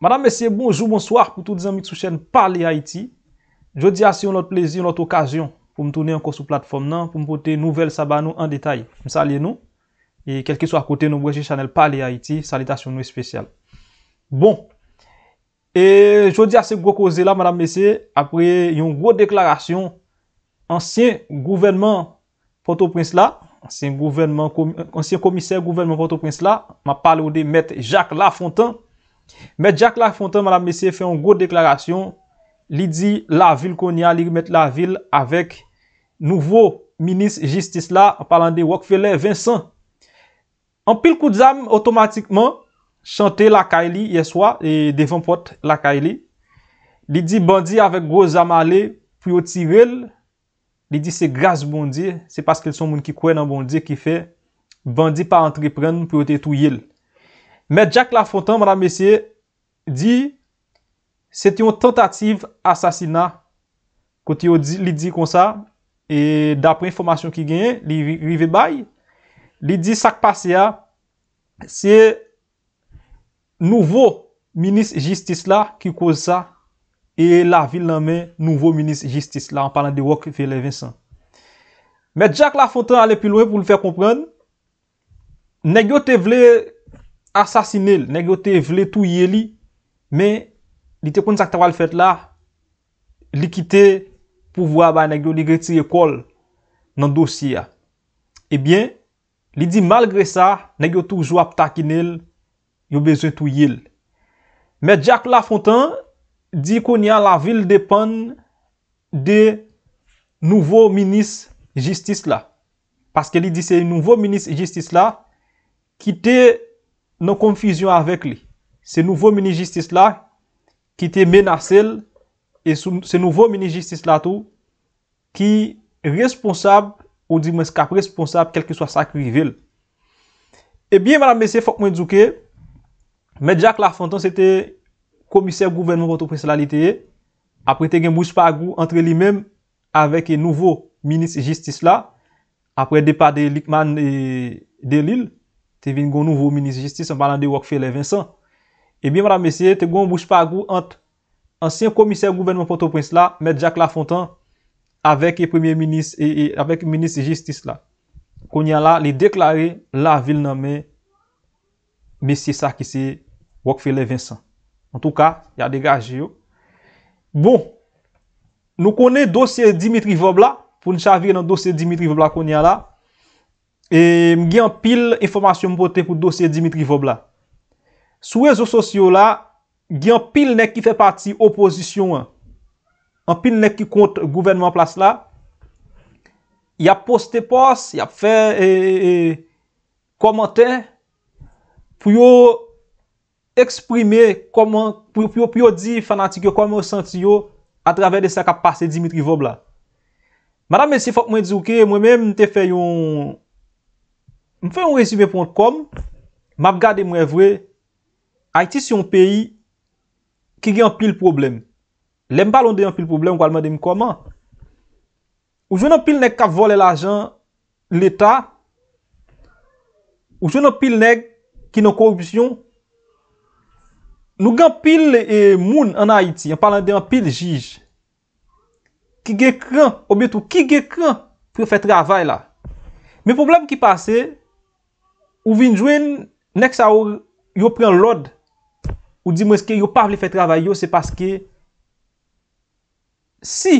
Madame Messie, bonjou, bonsoir pou touti zanmik sou chen Pali Haiti. Jodi ase yon lot plezi, yon lot okazyon pou m tounen anko sou platform nan, pou m pote nouvel sabano an detay. M salye nou. E kelke sou akote nou breji chanel Pali Haiti, salita sou nou espesyal. Bon. E jodi ase gwo koze la, Madame Messie, apre yon gwo deklarasyon, ansyen gouvermen Ponto Prince la, ansyen gouvermen, ansyen komiser gouvermen Ponto Prince la, ma pale ou de mette Jacques Lafontaine, Met Jack Lafontaine, madame messie, fè yon go deklarasyon, li di la vil konya, li remet la vil avèk nouvo minis jistis la, an palan de Wockfeller Vincent. An pil kou d'zame, otomatikman, chante la kaili yeswa, devan pot la kaili, li di bandi avèk go zama le, pou yo tirel, li di se grase bondi, se paske l son moun ki kwen an bondi ki fè, bandi pa entrepren, pou yo te touyel. Medjak la fontan, mran mesye, di, se ti yon tentative asasina kote yo li di kon sa, e dapre informasyon ki genye, li vive bay, li di sakpase ya, se nouvo minis jistis la ki kose sa, e la vil nan men nouvo minis jistis la, an palan de wok vele Vincent. Medjak la fontan ale pi loue pou l fè komprèn, negyo te vle koum, asasine li, negyo te vle tou ye li, men, li te kontakta wale fet la, li kite, pou vwa ba negyo li greti ye kol, nan dosi ya. Ebyen, li di malgre sa, negyo tou jwa ptakin li, yo beze tou ye li. Men, Jack Lafontaine, di kon ya la vil depan, de, nouvo minis, jistis la. Paske li di se nouvo minis jistis la, kite, nos confusions avec lui. Ce nouveau ministre justice là qui étaient menacé et ce nouveau ministre justice là tout qui est responsable ou du moins cap responsable quel que soit sa qui Eh bien madame monsieur faut que moi que mais Jacques Lafontaine c'était commissaire gouvernement de au président la après te gen bouche goût entre lui-même avec le nouveau ministre justice là après départ de Lickman et de Lille te vin goun nouvou minis jistis an balan de Wokfele Vincent. E eh bin, madame mesye, te goun mbouch pa goun ant ansyen komiser goubenman Ponto Prince la, Medjak Lafontan, avek minis jistis la. Konya la, li deklare la vil nan men mesye sa ki se Wokfele Vincent. An tou ka, ya degaj yo. Bon, nou konen dosye Dimitri Vobla, pou nou chavir nan dosye Dimitri Vobla konya la, E m gen pil informasyon m pote pou dosye Dimitri Vobla. Sou wezo sosyo la, gen pil nek ki fe parti oposisyon an. An pil nek ki kont gouvernement plas la. Yap poste pos, yap fe e, e, komante, pou yo eksprime, pou yo di fanatike kwa m senti yo a traver de sa ka pase Dimitri Vobla. Madame Messi fok mwen diz ouke, mwen menm te fe yon... m fè yon resive.com, m ap gade m wèvwè, Haitis yon peyi, ki gen an pil problem. Lè m balon de an pil problem, walman de m koman. Ou joun an pil neg ka vole l'ajan, l'Etat, ou joun an pil neg, ki nan korupsyon, nou gen an pil e, moun an Haiti, an palan de an pil jij. Ki gen kran, ou byetou, ki gen kran, pou fè travay la. Me problem ki pasey, Ou vin jwen, next hour, yo pren lode. Ou di mwen ske, yo paf li fe travay yo, se paske, si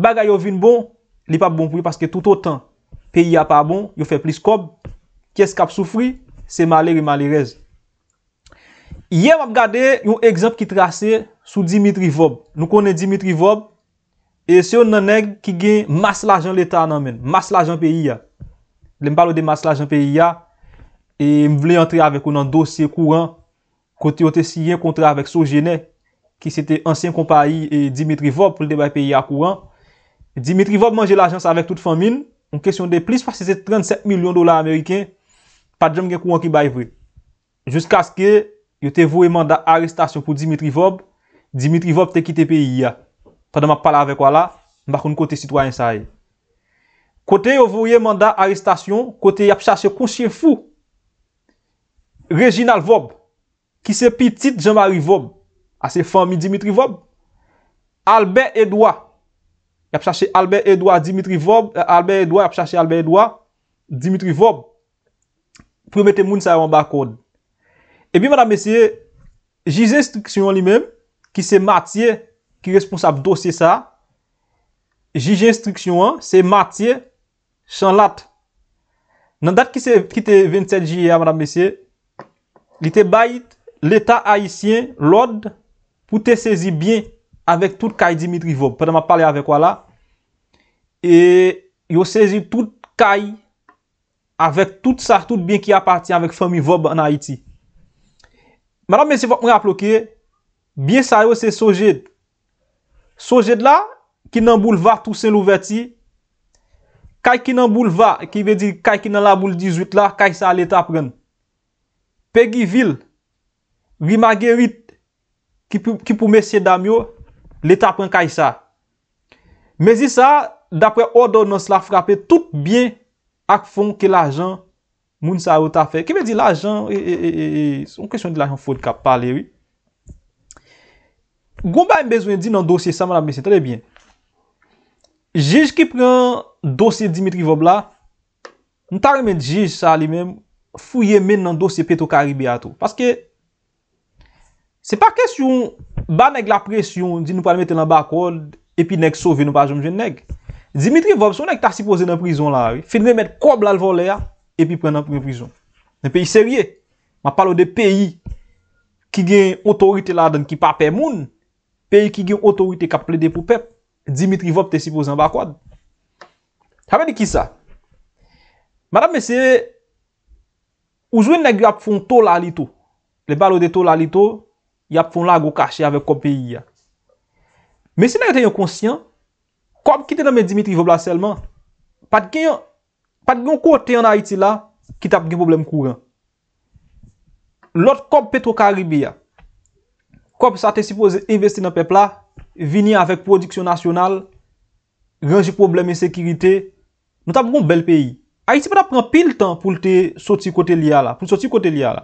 bagay yo vin bon, li pa bon pou yo, paske tout o tan, peyi a pa bon, yo fe plis kob, kes kap soufri, se male ri male rezi. Ye wap gade yon ekzamp ki trase sou Dimitri Vob. Nou konen Dimitri Vob, e se yon nanen ki gen mas lajan le ta nan men, mas lajan peyi ya. Blen palo de mas lajan peyi ya, e m vle entre avek ou nan dosye kouran kote yo te siye kontre avek sou jene, ki sete ansyen kompa yi e Dimitri Vob pou li te bay peyi a kouran. Dimitri Vob manje l'ajans avek tout famin, on kesyon de plis pa se se 37 milyon dola ameriken pa djam gen kouran ki bay vwe. Jusk aske, yo te vwe manda arrestasyon pou Dimitri Vob, Dimitri Vob te kite peyi ya. Padan ma pala avek wala, m bakoun kote sitwayen sa yi. Kote yo vwe manda arrestasyon, kote yo ap chase konsyen fou Reginald Vob, ki se pitit Jean-Marie Vob, a se fami Dimitri Vob, Albert Edouard, y ap chache Albert Edouard, Dimitri Vob, eh, Albert Edouard, y ap chache Albert Edouard, Dimitri Vob, promete moun sa y avan bakon. Ebi, madame mesye, jize instriksyon li men, ki se matye ki responsab dosye sa, jize instriksyon an, se matye chanlat. Nan dat ki se kite 27 jiyan, madame mesye, li te bayit l'Etat Haitien l'Ord pou te sezi bin avèk tout kay Dimitri Vob. Prèdè ma pale avèk wala. E yo sezi tout kay avèk tout sa, tout bin ki apati avèk Femi Vob an Haiti. Maram mèsi vòk mè aplokè, bin sa yo se sojèd. Sojèd la, ki nan boule va, tout se louvè ti. Kay ki nan boule va, ki ve di kay ki nan la boule 18 la, kay sa alè ta pren. Pegi vil, wimage wit, ki pou mesye damyo, leta pren kaj sa. Mezi sa, dapre odor nan se la frape, tout bien ak fon ke la jan, moun sa wot a fe. Ke me di la jan, e, e, e, e, son kresyon di la jan foun ka pale, wi. Goumba e bezwen di nan dosye, sa man ap mesye, tre bien. Jij ki pren dosye Dimitri Vobla, nou ta remen di jij sa li menm, fuyen men nan dosye Petro Karibé ato. Paske, se pa kesyon, ba neg la presyon, di nou pa ne mette nan bakwad, epi neg sove nou pa jom jen neg. Dimitri Vop, son neg ta sipozen nan prizon la, finne mette kob la lvole ya, epi pren nan prizon. Nen peyi serye, ma palo de peyi, ki gen otorite la dan ki pa pey moun, peyi ki gen otorite ka ple de pou pep, Dimitri Vop te sipozen nan bakwad. Chame di ki sa? Madame Messie, oujwen nek ap fon to la li to, le balo de to la li to, yap fon la go kache avek kop peyi ya. Men si nek tenyon konsyen, kop ki te nan men Dimitri Vobla selman, pat gen, pat gen kote an Haiti la, ki tap gen problem kuren. Lot kop petro Karibia, kop sa te sipoze investi nan pepla, vini avèk prodiksyon nasyonal, ranji probleme sekirite, nou tap kon bel peyi. Haiti pou la pren pil tan pou lte soti kote liya la. Pou lte soti kote liya la.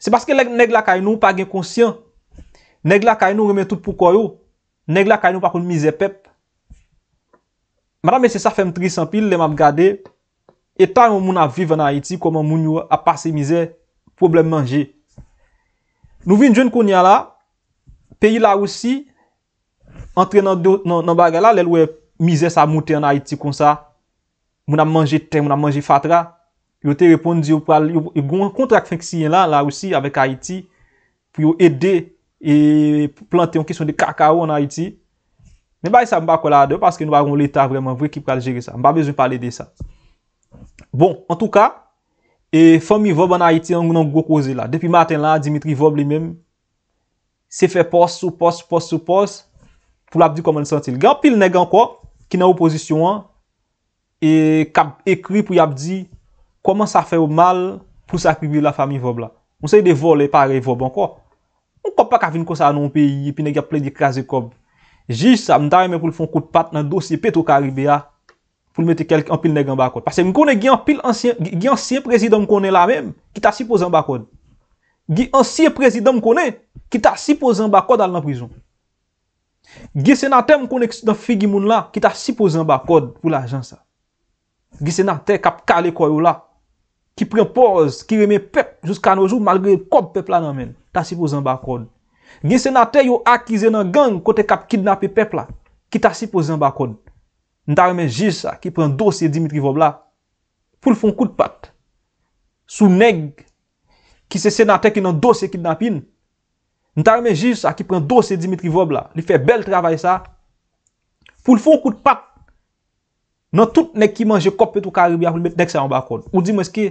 Se baske neg la kay nou pa gen konsyen. Neg la kay nou remen tout pou koyo. Neg la kay nou pa kon mize pep. Mada mese sa fem tri san pil, le map gade. E tan yon moun a vive nan Haiti, koman moun yon a pase mize problem manje. Nou vin djoun kon ya la, peyi la ou si, entre nan bagay la, lèl wè mize sa moute nan Haiti kon sa. moun a manje ten, moun a manje fatra, pou yo te repon di yo pral, yo goun kontrak feng siyen la, la ou si, avek Haiti, pou yo ede, e plante yon kison de kakao an Haiti, ne bay sa mba kwa la de, paske nou bagon l'Etat vremen, vwe ki pral jere sa, mba bezoun pa l'ede sa. Bon, an tou ka, e fomi vob an Haiti, an goun an gokoze la, depi maten la, Dimitri vob li men, se fe pos, pos, pos, pos, pos, pou la di koman sentil. Gan pil ne ganko, ki nan oposisyon an, e kap ekri pou yap di koman sa fe ou mal pou sa apibir la fami vob la. Moun se de vol e pare vob anko. Moun kop pa ka vin konsa anon peyi pi nega ple di krasi kop. Jis sa mdare men pou l fon koupat nan dosye peto karibia pou l mette kel anpil negan bakod. Pase mkone gen ansyen prezidom konen la men ki ta sipozan bakod. Gen ansyen prezidom konen ki ta sipozan bakod al nan prizon. Gen senate mkone ki ta sipozan bakod pou la jansa. Gi senate kap kale koyou la. Ki pren poz, ki reme pep jouska noujou malgre kop pep la nan men. Ta sipo zan bakon. Gi senate yo akize nan gang kote kap kidnape pep la. Ki ta sipo zan bakon. Nta reme jisa ki pren dosye Dimitri Vobla. Foul foun kout pat. Sou neg. Ki se senate ki nan dosye kidnapin. Nta reme jisa ki pren dosye Dimitri Vobla. Li fe bel travay sa. Foul foun kout pat. nan tout nek ki manje kop petou karibia pou li bete nek sa yon bakon. Ou di mweske,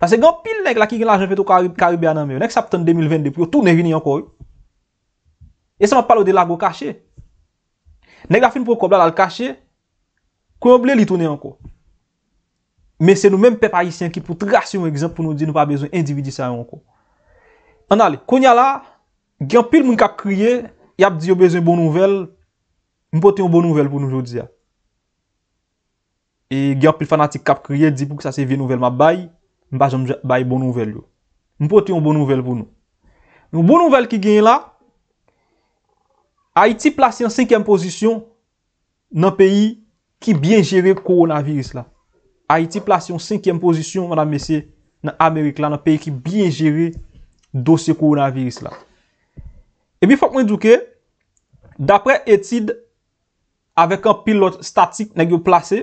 pase gen pil nek la ki gen la jen petou karibia nan mwen, nek sa ptan 2022 pou yo tou ne vini anko. E seman palo de la go kache. Nek la fin pou kob la la kache, kou yon ble li tounen anko. Men se nou men pe parisyen ki pou trasyon ekzamp pou nou di nou pa bezon individi sa yon anko. An ale, kou nye la, gen pil mwen ka kriye, yap di yo bezon bon nouvel, mwen poten bon nouvel pou nou jodi ya. E gen pil fanatik kap kriye, di pou ki sa se vi nouvel ma bay, mba jom bay bon nouvel yo. Mpo ti yon bon nouvel pou nou. Nou bon nouvel ki gen la, Haiti plase yon 5e pozisyon nan peyi ki bien jere koronavirus la. Haiti plase yon 5e pozisyon, mba nan mesye, nan Amerik la, nan peyi ki bien jere dosye koronavirus la. E mi fok mwen djouke, dapre etid avek an pilot statik negyo plase,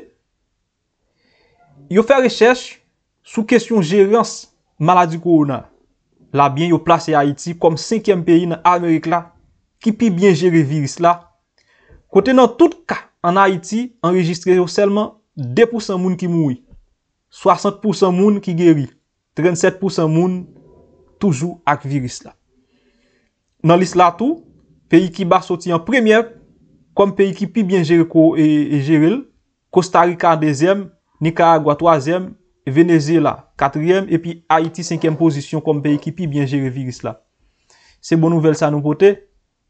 Yo fè rechèche sou kèsyon jèrens maladi kou ou nan. La bien yo plase Haiti kom 5èm peyi nan Amerik la, ki pi bien jère viris la. Kote nan tout ka an Haiti, enregistre yo selman 2% moun ki moui, 60% moun ki gèri, 37% moun toujou ak viris la. Nan lis la tou, peyi ki ba soti an premièr, kom peyi ki pi bien jère kou e jèrel, Kostarika an 2èm, Nika Agwa 3e, Venezuela 4e, et pi Haiti 5e position konm pe ekipi bin jere viris la. Se bon nouvel sa nou pote,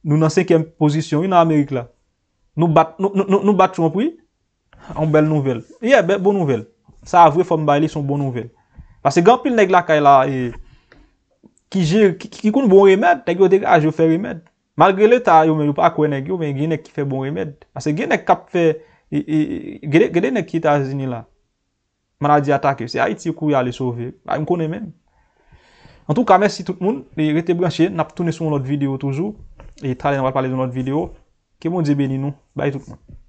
nou nan 5e position yon nan Amerik la. Nou bat chon pri, an bel nouvel. Ye, bel bon nouvel. Sa avre fon baile son bon nouvel. Pase gant pil neg lakay la, ki jere, ki koun bon remèd, tek yo dek aje yo fè remèd. Malgre le ta, yo men yo pa kwen neg yo, genek ki fè bon remèd. Pase genek kap fè, genek ki ta zini la. Man a di atake. Se a iti kou ya le sove. A yon kone men. An tou ka, mersi tout moun. Le rete branchen. Nap toune sou moun lot videyo toujou. Le talen wap pale doun lot videyo. Ke moun dje beni nou. Bay tout moun.